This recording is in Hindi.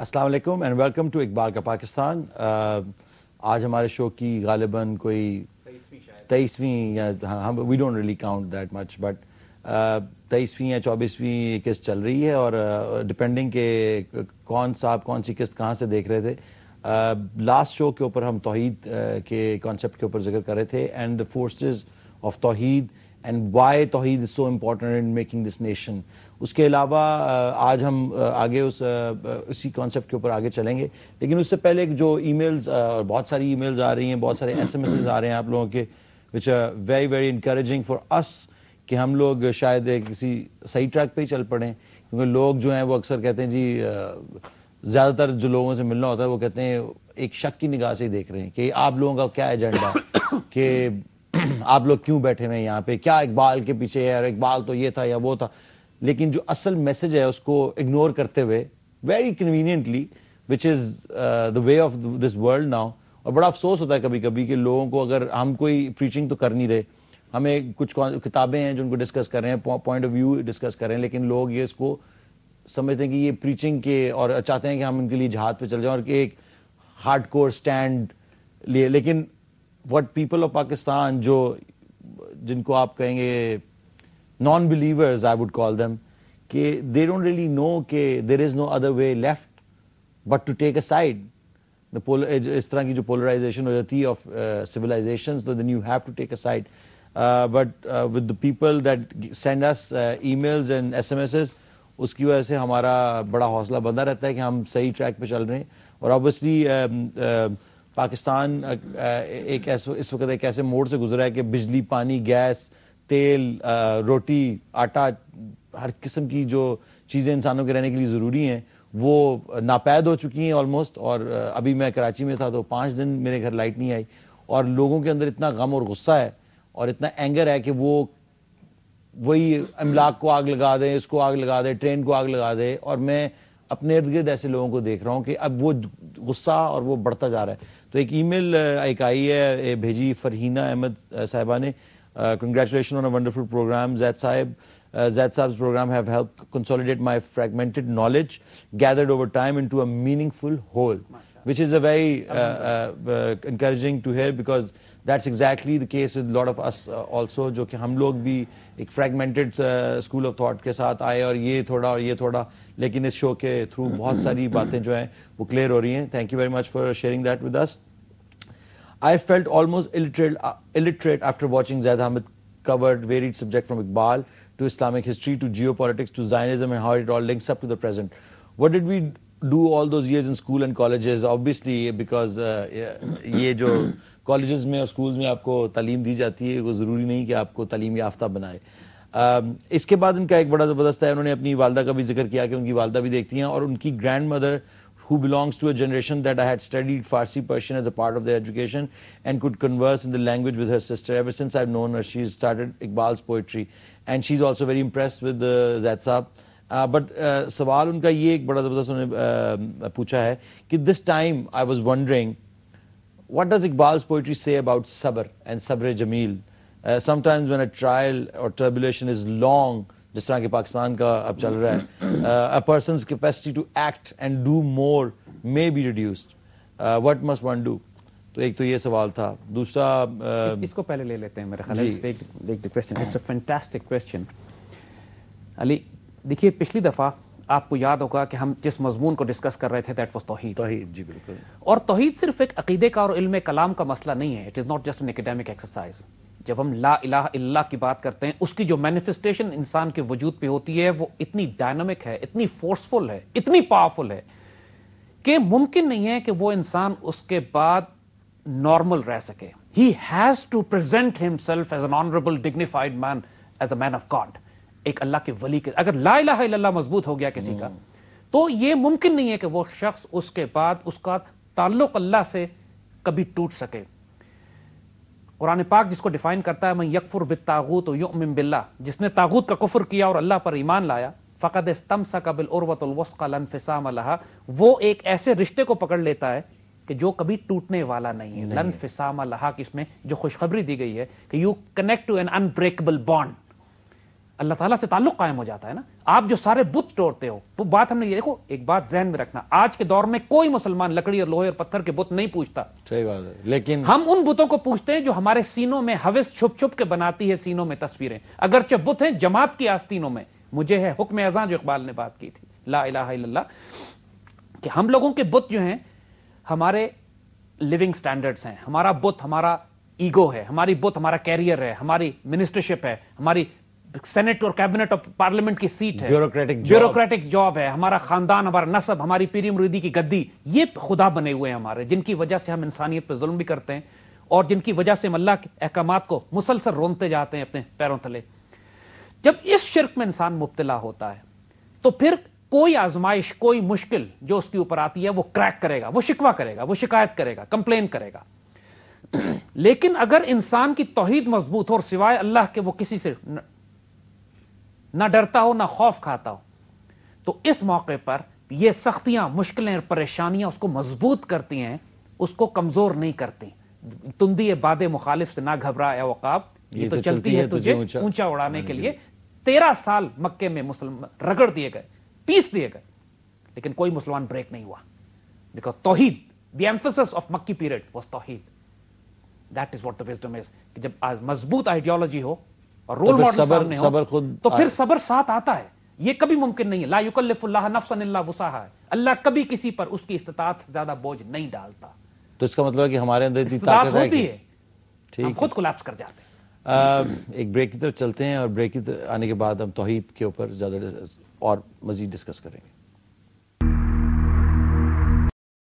अस्सलाम एंड वेलकम टू इकबाल का पाकिस्तान आज हमारे शो की गालिबा कोई तेईसवीं या हाँ, हम we don't really count that much but तेईसवीं या चौबीसवीं किस्त चल रही है और डिपेंडिंग के कौन सा आप कौन सी किस्त कहाँ से देख रहे थे लास्ट शो के ऊपर हम तोहीद के कॉन्सेप्ट के ऊपर जिक्र कर रहे थे and the force of tauheed and why tauheed is so important in making this nation उसके अलावा आज हम आगे उस उसी कॉन्सेप्ट के ऊपर आगे चलेंगे लेकिन उससे पहले जो ईमेल्स बहुत सारी ईमेल्स आ रही हैं बहुत सारे एस आ रहे हैं आप लोगों के which are very very encouraging for us कि हम लोग शायद किसी सही ट्रैक पे ही चल पड़ें क्योंकि लोग जो हैं वो अक्सर कहते हैं जी ज़्यादातर जो लोगों से मिलना होता है वो कहते हैं एक शक की निगाह से ही देख रहे हैं कि आप लोगों का क्या एजेंडा कि आप लोग क्यों बैठे हुए हैं यहाँ पे क्या इकबाल के पीछे है इकबाल तो ये था या वो था लेकिन जो असल मैसेज है उसको इग्नोर करते हुए very conveniently which is the way of this world now और बड़ा अफसोस होता है कभी कभी कि लोगों को अगर हम कोई प्रीचिंग तो कर नहीं रहे हमें कुछ किताबें हैं जो उनको डिस्कस कर रहे हैं पॉइंट ऑफ व्यू डिस्कस कर रहे हैं लेकिन लोग ये इसको समझते हैं कि ये प्रीचिंग के और चाहते हैं कि हम उनके लिए जहाज पे चल जाएं और कि एक हार्ड कोर स्टैंड लिए लेकिन वट पीपल ऑफ पाकिस्तान जो जिनको आप कहेंगे non believers I would call them कि दे डोंट रियली नो के there is no other way left but to take a side इस तरह की जो पोलराइजेशन हो जाती है ऑफ सिविलाइजेशन तो then you have to take a side but with the people that send us emails and S M S S उसकी वजह से हमारा बड़ा हौसला बंदा रहता है कि हम सही ट्रैक पर चल रहे हैं और ऑब्वियसली पाकिस्तान एक ऐसे इस वक्त एक ऐसे मोड़ से गुजरा है कि बिजली पानी गैस तेल रोटी आटा हर किस्म की जो चीज़ें इंसानों के रहने के लिए ज़रूरी हैं वो नापैद हो चुकी हैं ऑलमोस्ट और अभी मैं कराची में था तो पाँच दिन मेरे घर लाइट नहीं आई और लोगों के अंदर इतना गम और गुस्सा है और इतना एंगर है कि वो वही अमलाक को आग लगा दें इसको आग लगा दें ट्रेन को आग लगा दे और मैं अपने इर्द गिर्द ऐसे लोगों को देख रहा हूँ कि अब वो गुस्सा और वो बढ़ता जा रहा है तो एक ईमेल एक आई है भेजी फरहीना अहमद साहिबा ने congratulation on a wonderful program Zaid साहिब Uh, Zed Saab's program have helped consolidate my fragmented knowledge gathered over time into a meaningful whole, which is a very uh, uh, encouraging to hear because that's exactly the case with a lot of us also, जो कि हम लोग भी एक fragmented school of thought के साथ आए और ये थोड़ा और ये थोड़ा लेकिन इस शो के थ्रू बहुत सारी बातें जो हैं वो क्लियर हो रही हैं thank you very much for sharing that with us I felt almost illiterate after watching Zaid Hamid covered varied subject from Iqbal to Islamic history to geo politics to Zionism and how it all links up to the present what did we do all those years in school and college obviously because ये जो कॉलेज में और स्कूल्स में आपको तालीम दी जाती है वो जरूरी नहीं कि आपको तालीम याफ्ता बनाए इसके बाद इनका एक बड़ा ज़बरदस्त है उन्होंने अपनी वालदा का भी जिक्र किया कि उनकी वालदा भी देखती हैं और उनकी grand mother who belongs to a generation that I had studied Farsi Persian as a part of their education and could converse in the language with her sister. Ever since I've known her, she's started Iqbal's poetry and she's also very impressed with uh, Zaid Saab. Uh, but uh, सवाल उनका ये एक बड़ा ज़बरदस्त उन्होंने uh, पूछा है कि this time I was wondering what does Iqbal's poetry say about sabr and sabr jameel sometimes when a trial or tribulation is long जिस तरह की पाकिस्तान का अब चल रहा है a person's capacity to act and do more may be reduced what must one do तो एक तो ये सवाल था दूसरा uh, इसको पहले ले लेते हैं मेरे ख्याल क्वेश्चन अली देखिए पिछली दफ़ा आपको याद होगा कि हम जिस मजमून को डिस्कस कर रहे थे दैट वाज तौहीद तौहीद जी बिल्कुल और तौहीद सिर्फ एक अकीदे का और इल्म कलाम का मसला नहीं है it is not just an academic exercise जब हम ला इलाह इल्ला की बात करते हैं उसकी जो मैनिफेस्टेशन इंसान के वजूद पे होती है वो इतनी डायनामिक है इतनी फोर्सफुल है इतनी पावरफुल है कि मुमकिन नहीं है कि वो इंसान उसके बाद नॉर्मल रह सके he has to present himself as an honourable dignified man as a man of God एक अल्लाह के वली के अगर ला इलाह इल्ला मजबूत हो गया किसी का तो ये मुमकिन नहीं है कि वो शख्स उसके बाद उसका ताल्लुक अल्लाह से कभी टूट सके कुरान पाक जिसको डिफाइन करता है मैं यकफुर बित तागूत युमिन बिल्ला जिसने तागूत का कुफर किया और अल्लाह पर ईमान लाया फ़कद इस्तम सकबिल उर्वतुलवस्फ़िसाम वो एक ऐसे रिश्ते को पकड़ लेता है कि जो कभी टूटने वाला नहीं है लन फिसामा लहा इसमें जो खुशखबरी दी गई है कि you connect to an unbreakable bond Allah Taala से ताल्लुक कायम हो जाता है ना आप जो सारे बुत तोड़ते हो वो बात हमने ये देखो एक बात जहन में रखना आज के दौर में कोई मुसलमान लकड़ी और लोहे और पत्थर के बुत नहीं पूछता सही बात है लेकिन हम उन बुतों को पूछते हैं जो हमारे सीनों में हविस छुप छुप के बनाती है सीनों में तस्वीरें अगरचे बुत हैं जमात की आस्तीनों में मुझे है हुक्म अजा जो इकबाल ने बात की थी ला इला कि हम लोगों के बुत जो हैं हमारे लिविंग स्टैंडर्ड्स हैं हमारा बुत हमारा ईगो है हमारी बुत हमारा कैरियर है हमारी मिनिस्टरशिप है हमारी सेनेट और कैबिनेट और पार्लियामेंट की सीट है ब्यूरोक्रेटिक ब्यूरोक्रेटिक जॉब है हमारा खानदान हमारा नसब हमारी पीरी मुरीदी की गद्दी ये खुदा बने हुए हैं हमारे जिनकी वजह से हम इंसानियत पर जुल्म भी करते हैं और जिनकी वजह से मल्ला के अहकाम को मुसलसल रोनते जाते हैं अपने पैरों तले जब इस शिरक में इंसान मुबतला होता है तो फिर कोई आजमाइश कोई मुश्किल जो उसके ऊपर आती है वो क्रैक करेगा वो शिकवा करेगा वो शिकायत करेगा कंप्लेन करेगा लेकिन अगर इंसान की तोहहीद मजबूत हो और सिवाय अल्लाह के वो किसी से न, ना डरता हो ना खौफ खाता हो तो इस मौके पर ये सख्तियां मुश्किलें और परेशानियां उसको मजबूत करती हैं उसको कमजोर नहीं करती तुम दिए बादे मुखालिफ से ना घबरा या वकाब ये, ये तो, तो चलती है तुझे ऊंचा उड़ाने हाँ के लिए तेरह साल मक्के में मुसलमान रगड़ दिए गए पीस दिए गए लेकिन कोई मुसलमान ब्रेक नहीं हुआ because tauheed the emphasis of Makki period was tauheed that is what the wisdom is जब आज मजबूत आइडियोलॉजी हो और रोल तो मॉडल सबर, सबर खुद तो फिर सबर साथ आता है ये कभी मुमकिन नहीं है ला युकल्लफुल्लाह नफसन वसाहा है अल्लाह कभी किसी पर उसकी इस्तात से ज्यादा बोझ नहीं डालता तो इसका मतलब है कि हमारे अंदर इतनी ताकत होती है ठीक हम खुद कोलैप्स कर जाते हैं एक ब्रेक की तरफ चलते हैं और ब्रेक की आने के बाद हम तोहहीद के ऊपर ज्यादा और मजीद डिस्कस करेंगे